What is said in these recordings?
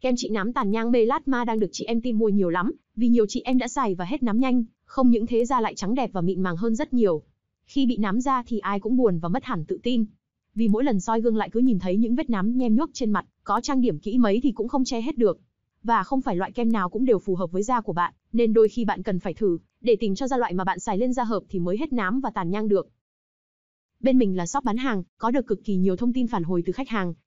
Kem trị nám tàn nhang Melasma đang được chị em tin mua nhiều lắm, vì nhiều chị em đã xài và hết nám nhanh, không những thế da lại trắng đẹp và mịn màng hơn rất nhiều. Khi bị nám da thì ai cũng buồn và mất hẳn tự tin. Vì mỗi lần soi gương lại cứ nhìn thấy những vết nám nhem nhuốc trên mặt, có trang điểm kỹ mấy thì cũng không che hết được. Và không phải loại kem nào cũng đều phù hợp với da của bạn, nên đôi khi bạn cần phải thử, để tìm cho ra loại mà bạn xài lên da hợp thì mới hết nám và tàn nhang được. Bên mình là shop bán hàng, có được cực kỳ nhiều thông tin phản hồi từ khách hàng,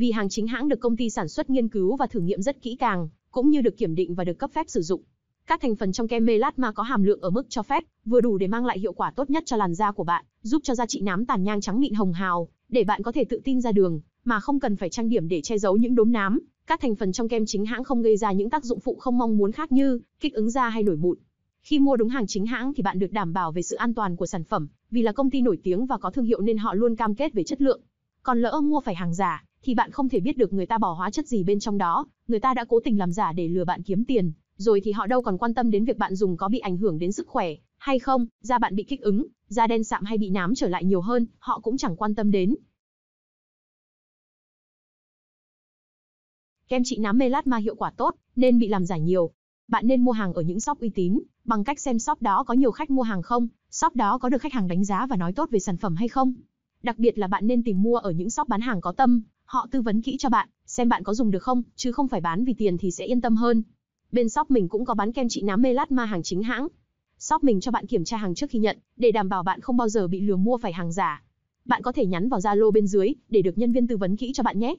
vì hàng chính hãng được công ty sản xuất nghiên cứu và thử nghiệm rất kỹ càng, cũng như được kiểm định và được cấp phép sử dụng. Các thành phần trong kem melasma có hàm lượng ở mức cho phép, vừa đủ để mang lại hiệu quả tốt nhất cho làn da của bạn, giúp cho da trị nám tàn nhang trắng mịn hồng hào, để bạn có thể tự tin ra đường, mà không cần phải trang điểm để che giấu những đốm nám. Các thành phần trong kem chính hãng không gây ra những tác dụng phụ không mong muốn khác như kích ứng da hay nổi mụn. Khi mua đúng hàng chính hãng thì bạn được đảm bảo về sự an toàn của sản phẩm, vì là công ty nổi tiếng và có thương hiệu nên họ luôn cam kết về chất lượng. Còn lỡ mua phải hàng giả, thì bạn không thể biết được người ta bỏ hóa chất gì bên trong đó, người ta đã cố tình làm giả để lừa bạn kiếm tiền, rồi thì họ đâu còn quan tâm đến việc bạn dùng có bị ảnh hưởng đến sức khỏe hay không, da bạn bị kích ứng, da đen sạm hay bị nám trở lại nhiều hơn, họ cũng chẳng quan tâm đến. Kem trị nám melasma hiệu quả tốt, nên bị làm giả nhiều. Bạn nên mua hàng ở những shop uy tín, bằng cách xem shop đó có nhiều khách mua hàng không, shop đó có được khách hàng đánh giá và nói tốt về sản phẩm hay không. Đặc biệt là bạn nên tìm mua ở những shop bán hàng có tâm, Họ tư vấn kỹ cho bạn, xem bạn có dùng được không, chứ không phải bán vì tiền thì sẽ yên tâm hơn. Bên shop mình cũng có bán kem trị nám melasma hàng chính hãng. Shop mình cho bạn kiểm tra hàng trước khi nhận, để đảm bảo bạn không bao giờ bị lừa mua phải hàng giả. Bạn có thể nhắn vào Zalo bên dưới để được nhân viên tư vấn kỹ cho bạn nhé.